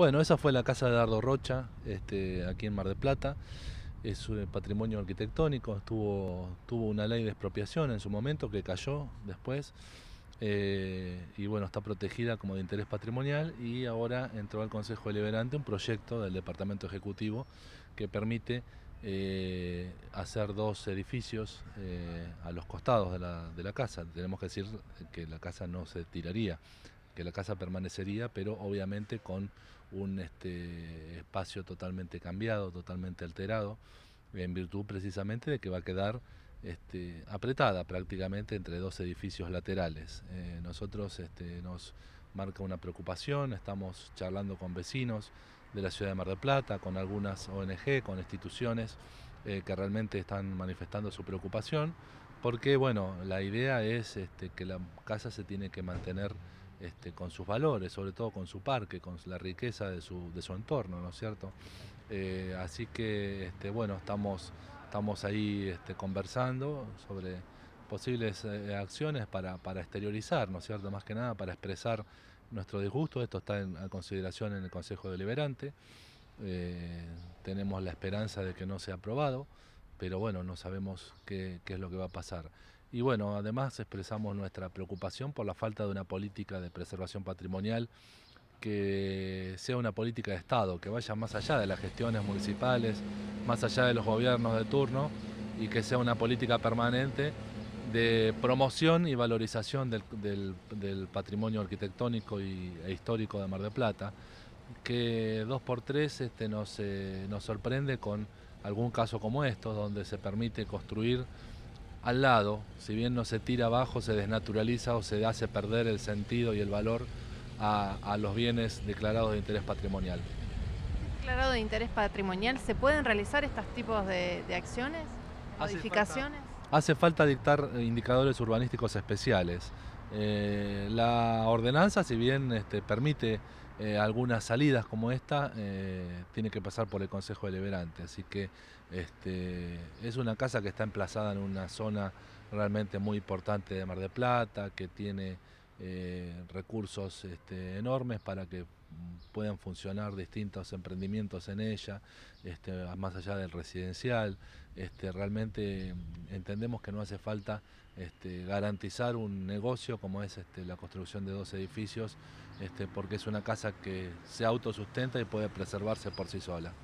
Bueno, esa fue la casa de Dardo Rocha, este, aquí en Mar de Plata. Es un patrimonio arquitectónico, tuvo, tuvo una ley de expropiación en su momento que cayó después. Eh, y bueno, está protegida como de interés patrimonial y ahora entró al Consejo Deliberante un proyecto del Departamento Ejecutivo que permite eh, hacer dos edificios eh, a los costados de la, de la, casa. Tenemos que decir que la casa no se tiraría, la casa permanecería, pero obviamente con un este, espacio totalmente cambiado, totalmente alterado, en virtud precisamente de que va a quedar este, apretada prácticamente entre dos edificios laterales. Eh, nosotros este, nos marca una preocupación, estamos charlando con vecinos de la ciudad de Mar del Plata, con algunas ONG, con instituciones eh, que realmente están manifestando su preocupación, porque bueno, la idea es que la casa se tiene que mantener este, con sus valores, sobre todo con su parque, con la riqueza de su, entorno, ¿no es cierto? Eh, así que, este, bueno, estamos, estamos ahí este, conversando sobre posibles eh, acciones para, exteriorizar, ¿no es cierto? Más que nada para expresar nuestro disgusto, esto está en, consideración en el Consejo Deliberante, eh, tenemos la esperanza de que no sea aprobado, pero bueno, no sabemos qué, qué es lo que va a pasar. Y bueno, además expresamos nuestra preocupación por la falta de una política de preservación patrimonial que sea una política de Estado, que vaya más allá de las gestiones municipales, más allá de los gobiernos de turno y que sea una política permanente de promoción y valorización del, patrimonio arquitectónico e histórico de Mar de Plata, que dos por tres este, nos, eh, nos sorprende con algún caso como estos, donde se permite construir al lado, si bien no se tira abajo, se desnaturaliza o se hace perder el sentido y el valor a, los bienes declarados de interés patrimonial. ¿Declarado de interés patrimonial se pueden realizar estos tipos de, de acciones, ah, modificaciones? hace falta dictar eh, indicadores urbanísticos especiales. Eh, la ordenanza, si bien este, permite eh, algunas salidas como esta, tiene que pasar por el Consejo Deliberante. Así que este, es una casa que está emplazada en una zona realmente muy importante de Mar de Plata, que tiene recursos este, enormes para que puedan funcionar distintos emprendimientos en ella, este, más allá del residencial. Este, realmente mm, entendemos que no hace falta este, garantizar un negocio como es la construcción de dos edificios, porque es una casa que se autosustenta y puede preservarse por sí sola.